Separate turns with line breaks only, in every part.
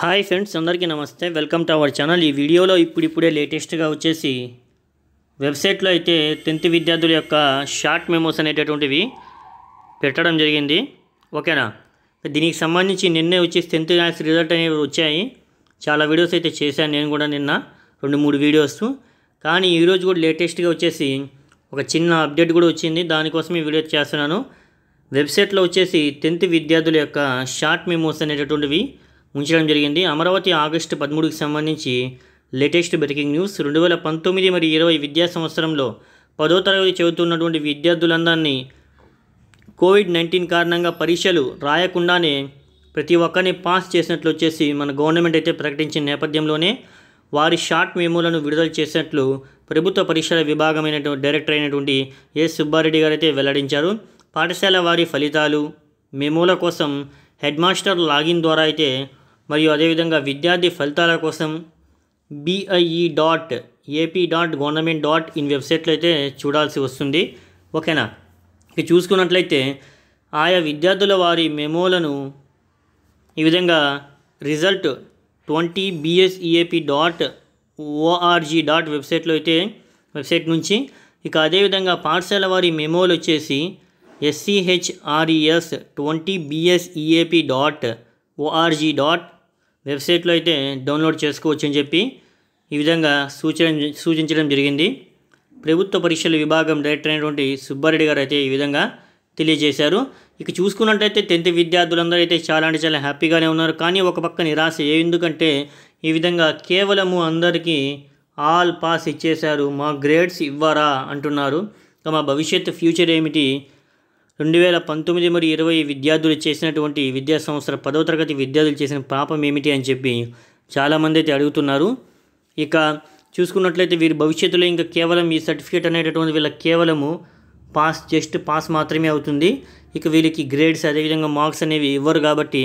hi friends అందరికీ నమస్తే welcome to our channel ఈ వీడియోలో ఇప్పుడిప్పుడే లేటెస్ట్గా వచ్చేసి వెబ్సైట్లో అయితే టెన్త్ విద్యార్థుల యొక్క షార్ట్ మెమోస్ అనేటటువంటివి పెట్టడం జరిగింది ఓకేనా దీనికి సంబంధించి నిన్నే వచ్చేసి టెన్త్ క్లాస్ రిజల్ట్ అనేవి వచ్చాయి చాలా వీడియోస్ అయితే చేశాను నేను కూడా నిన్న రెండు మూడు వీడియోస్ కానీ ఈరోజు కూడా లేటెస్ట్గా వచ్చేసి ఒక చిన్న అప్డేట్ కూడా వచ్చింది దానికోసం ఈ వీడియో చేస్తున్నాను వెబ్సైట్లో వచ్చేసి టెన్త్ విద్యార్థుల యొక్క షార్ట్ మెమోస్ అనేటటువంటివి ఉంచడం జరిగింది అమరావతి ఆగస్టు పదమూడుకి సంబంధించి లేటెస్ట్ బ్రేకింగ్ న్యూస్ రెండు వేల పంతొమ్మిది మరియు ఇరవై విద్యా సంవత్సరంలో పదో తరగతి చదువుతున్నటువంటి విద్యార్థులందరినీ కోవిడ్ నైన్టీన్ కారణంగా పరీక్షలు రాయకుండానే ప్రతి ఒక్కరిని పాస్ చేసినట్లు వచ్చేసి మన గవర్నమెంట్ అయితే ప్రకటించిన నేపథ్యంలోనే వారి షార్ట్ మెమోలను విడుదల చేసినట్లు ప్రభుత్వ పరీక్షల విభాగమైనటువంటి డైరెక్టర్ అయినటువంటి ఎస్ సుబ్బారెడ్డి గారు అయితే వెల్లడించారు పాఠశాల వారి ఫలితాలు మెమోల కోసం హెడ్ మాస్టర్ లాగిన్ ద్వారా అయితే మరియు అదేవిధంగా విద్యార్థి ఫలితాల కోసం BIE dot AP dot government dot in వెబ్సైట్లో అయితే చూడాల్సి వస్తుంది ఓకేనా ఇక చూసుకున్నట్లయితే ఆయా విద్యార్థుల వారి మెమోలను ఈ విధంగా result twenty BSEAP dot ORG dot వెబ్సైట్లో అయితే వెబ్సైట్ నుంచి ఇక అదేవిధంగా పాఠశాల వారి మెమోలు వచ్చేసి SCHRES twenty BSEAP dot ORG dot వెబ్సైట్లో అయితే డౌన్లోడ్ చేసుకోవచ్చు అని చెప్పి ఈ విధంగా సూచన సూచించడం జరిగింది ప్రభుత్వ పరీక్షల విభాగం డైరెక్టర్ అయినటువంటి సుబ్బారెడ్డి గారు అయితే ఈ విధంగా తెలియజేశారు ఇక చూసుకున్నట్టయితే టెన్త్ విద్యార్థులందరూ అయితే చాలా అంటే చాలా హ్యాపీగానే ఉన్నారు కానీ ఒక పక్క నిరాశ ఏ ఎందుకంటే ఈ విధంగా కేవలము అందరికీ ఆల్ పాస్ ఇచ్చేశారు మా గ్రేడ్స్ ఇవ్వరా అంటున్నారు మా భవిష్యత్ ఫ్యూచర్ ఏమిటి రెండు వేల పంతొమ్మిది మరియు ఇరవై విద్యార్థులు చేసినటువంటి విద్యా సంవత్సర పదవ తరగతి విద్యార్థులు చేసిన పాపం ఏమిటి అని చెప్పి చాలామంది అయితే అడుగుతున్నారు ఇక చూసుకున్నట్లయితే వీరి భవిష్యత్తులో ఇంకా కేవలం ఈ సర్టిఫికేట్ అనేటటువంటి వీళ్ళకి కేవలము పాస్ జస్ట్ పాస్ మాత్రమే అవుతుంది ఇక వీళ్ళకి గ్రేడ్స్ అదేవిధంగా మార్క్స్ అనేవి ఇవ్వరు కాబట్టి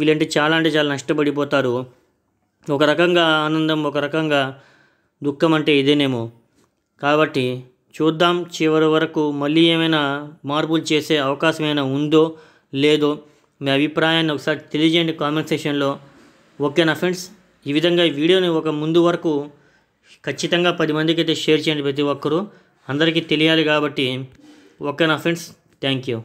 వీళ్ళంటే చాలా అంటే చాలా నష్టపడిపోతారు ఒక రకంగా ఆనందం ఒక రకంగా దుఃఖం అంటే ఇదేనేమో కాబట్టి చూద్దాం చివరి వరకు మళ్ళీ ఏమైనా మార్పులు చేసే అవకాశం ఏమైనా ఉందో లేదో మీ అభిప్రాయాన్ని ఒకసారి తెలియజేయండి కామెంట్ సెక్షన్లో ఓకేనా ఫ్రెండ్స్ ఈ విధంగా ఈ వీడియోని ఒక ముందు వరకు ఖచ్చితంగా పది మందికి అయితే షేర్ చేయండి ప్రతి ఒక్కరూ అందరికీ తెలియాలి కాబట్టి ఓకేనా ఫ్రెండ్స్ థ్యాంక్ యూ